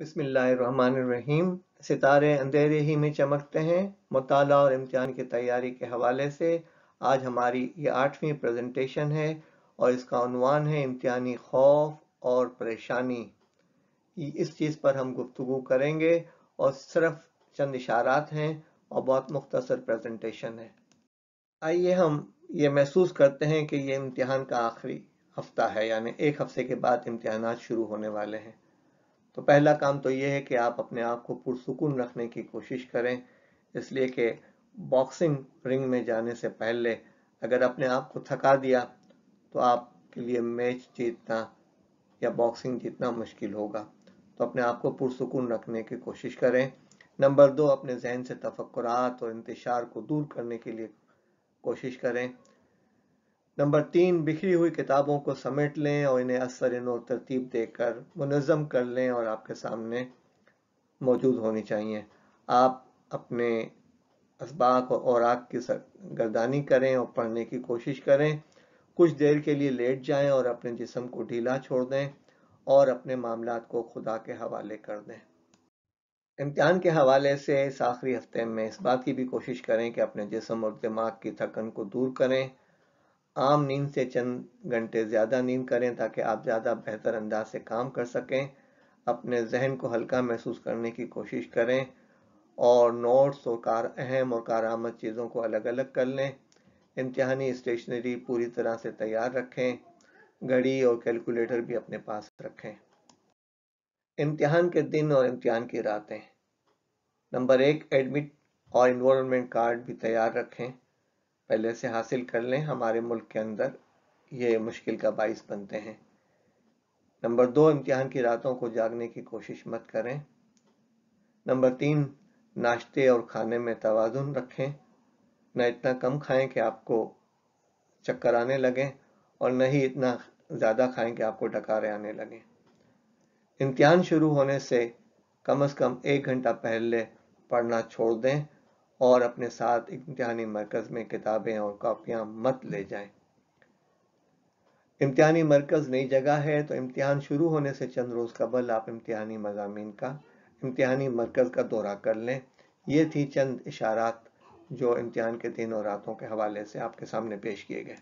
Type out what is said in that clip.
बसमीम सितारे अंधेरे ही में चमकते हैं मताल और इम्तहान की तैयारी के हवाले से आज हमारी ये आठवीं प्रेजेंटेशन है और इसका अनवान है इम्तहानी खौफ और परेशानी इस चीज़ पर हम गुफ्तु करेंगे और सिर्फ चंद इशारात हैं और बहुत मुख्तर प्रजेंटेशन है आइए हम ये महसूस करते हैं कि ये इम्तहान का आखिरी हफ्ता है यानी एक हफ्ते के बाद इम्तहान शुरू होने वाले हैं तो पहला काम तो ये है कि आप अपने आप को पुरसकून रखने की कोशिश करें इसलिए कि बॉक्सिंग रिंग में जाने से पहले अगर अपने आप को थका दिया तो आपके लिए मैच जीतना या बॉक्सिंग जीतना मुश्किल होगा तो अपने आप को पुरसकून रखने की कोशिश करें नंबर दो अपने जहन से तफक्रात और इंतशार को दूर करने के लिए कोशिश करें नंबर तीन बिखरी हुई किताबों को समेट लें और इन्हें असर इन तरतीब देकर मुनज़म कर लें और आपके सामने मौजूद होनी चाहिए आप अपने इसबाक और औराक की गर्दानी करें और पढ़ने की कोशिश करें कुछ देर के लिए लेट जाएं और अपने जिसम को ढीला छोड़ दें और अपने मामला को खुदा के हवाले कर दें इम्तहान के हवाले से इस आखिरी हफ्ते में इस बात की भी कोशिश करें कि अपने जिसम और दिमाग की थकन को दूर करें आम नींद से चंद घंटे ज़्यादा नींद करें ताकि आप ज़्यादा बेहतर अंदाज से काम कर सकें अपने जहन को हल्का महसूस करने की कोशिश करें और नोट्स और कार अहम और कारामद चीज़ों को अलग अलग कर लें इम्तहानी स्टेशनरी पूरी तरह से तैयार रखें घड़ी और कैलकुलेटर भी अपने पास रखें इम्तहान के दिन और इम्तहान की रातें नंबर एक एडमिट और इन्वॉलमेंट कार्ड भी तैयार रखें पहले से हासिल कर लें हमारे मुल्क के अंदर ये मुश्किल का बाइस बनते हैं नंबर दो इम्तहान की रातों को जागने की कोशिश मत करें नंबर तीन नाश्ते और खाने में तोज़ुन रखें न इतना कम खाएं कि आपको चक्कर आने लगें और न ही इतना ज़्यादा खाएं कि आपको डकारे आने लगें इम्तहान शुरू होने से कम अज़ कम एक घंटा पहले पढ़ना छोड़ दें और अपने साथ इम्तहानी मरकज़ में किताबें और कापियां मत ले जाएं। इम्तहानी मरकज़ नई जगह है तो इम्तहान शुरू होने से चंद रोज़ कबल आप इम्तहानी मजामी का इम्तहानी मरकज़ का दौरा कर लें ये थी चंद इशारात जो इम्तहान के दिन और रातों के हवाले से आपके सामने पेश किए गए